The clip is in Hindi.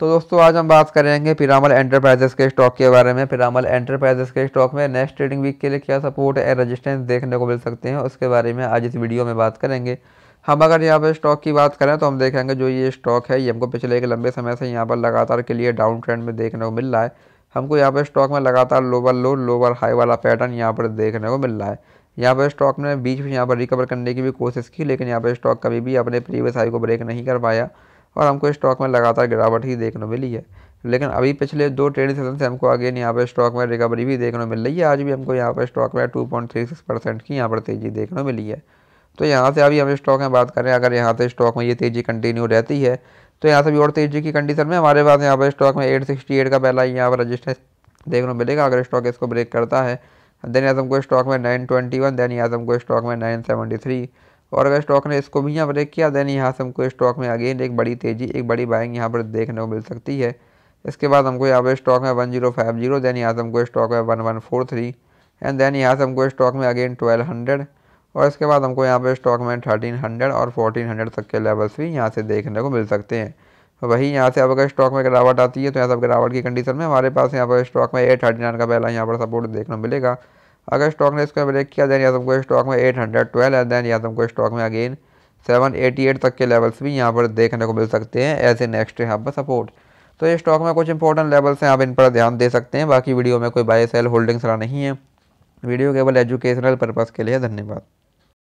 तो दोस्तों आज हम बात करेंगे पिरामल एंटरप्राइजेस के स्टॉक के बारे में पिरामल एंटरप्राइजेस के स्टॉक में नेक्स्ट ट्रेडिंग वीक के लिए क्या सपोर्ट एंड रेजिस्टेंस देखने को मिल सकते हैं उसके बारे में आज इस वीडियो में बात करेंगे हम अगर यहाँ पर स्टॉक की बात करें तो हम देखेंगे जो ये स्टॉक है ये हमको पिछले एक लंबे समय से यहाँ पर लगातार के लिए डाउन ट्रेंड में देखने को मिल रहा है हमको यहाँ पर स्टॉक में लगातार लोअर लो लोअर हाई वाला पैटर्न यहाँ पर देखने को मिल रहा है यहाँ पर स्टॉक ने बीच में यहाँ पर रिकवर करने की भी कोशिश की लेकिन यहाँ पर स्टॉक कभी भी अपने प्रीवियस हाई को ब्रेक नहीं कर पाया और हमको स्टॉक में लगातार गिरावट ही देखने मिली है लेकिन अभी पिछले दो ट्रेडिंग सेशन से हमको अगेन यहाँ पर स्टॉक में रिकवरी भी देखने मिल रही है आज भी हमको यहाँ पर स्टॉक में two point three six percent की यहाँ पर तेज़ी देखने मिली है तो यहाँ से अभी हम स्टॉक में बात करें अगर यहाँ से स्टॉक में ये तेज़ी कंटिन्यू रहती है तो यहाँ से भी और तेज़ी की कंडीशन में हमारे पास यहाँ पर स्टॉक में एट सिक्सटी एट का पहला यहाँ पर रजिस्टेंस देखने को मिलेगा अगर स्टॉक इसको ब्रेक करता है देन यहाँ हमको स्टॉक में नाइन ट्वेंटी वन देन यहाँ हमको स्टॉक में नाइन सेवेंटी थ्री और अगर स्टॉक ने इसको भी यहाँ ब्रेक किया देन यहाँ से हमको स्टॉक में अगेन एक बड़ी तेज़ी एक बड़ी बाइंग यहाँ पर देखने को मिल सकती है इसके बाद हमको यहाँ पर स्टॉक में one zero five zero then यहाँ से हमको स्टॉक में one one four three and then यहाँ से हमको स्टॉक में अगेन ट्वेल्व हंड्रेड और इसके बाद हमको यहाँ पर स्टॉक में थर्टीन हंड्रेड और फोर्टीन हंड्रेड तक के लेवल्स भी यहाँ से देखने को मिल सकते हैं तो वहीं यहाँ से अब अगर स्टॉक में गिरावट आती है तो यहाँ से गिरावट की कंडीशन में हमारे पास यहाँ पर स्टॉक में एट थर्टी नाइन का पहला यहाँ पर सपोर्ट देखने को मिलेगा अगर स्टॉक ने इसका ब्रेक किया दैन या तुमको तो स्टॉक में एट हंड्रेड ट्वेल्व है दैन या तुमको तो स्टॉक में अगेन सेवन एटी एट तक के लेवल्स भी यहाँ पर देखने को मिल सकते हैं एज ए नेक्स्ट यहाँ पर सपोर्ट तो ये स्टॉक में कुछ इंपॉर्टेंट लेवल्स हैं आप इन पर ध्यान दे सकते हैं बाकी वीडियो में कोई बाय सेल होल्डिंग्स रहा नहीं है वीडियो केवल एजुकेशनल पर्पज़ के लिए धन्यवाद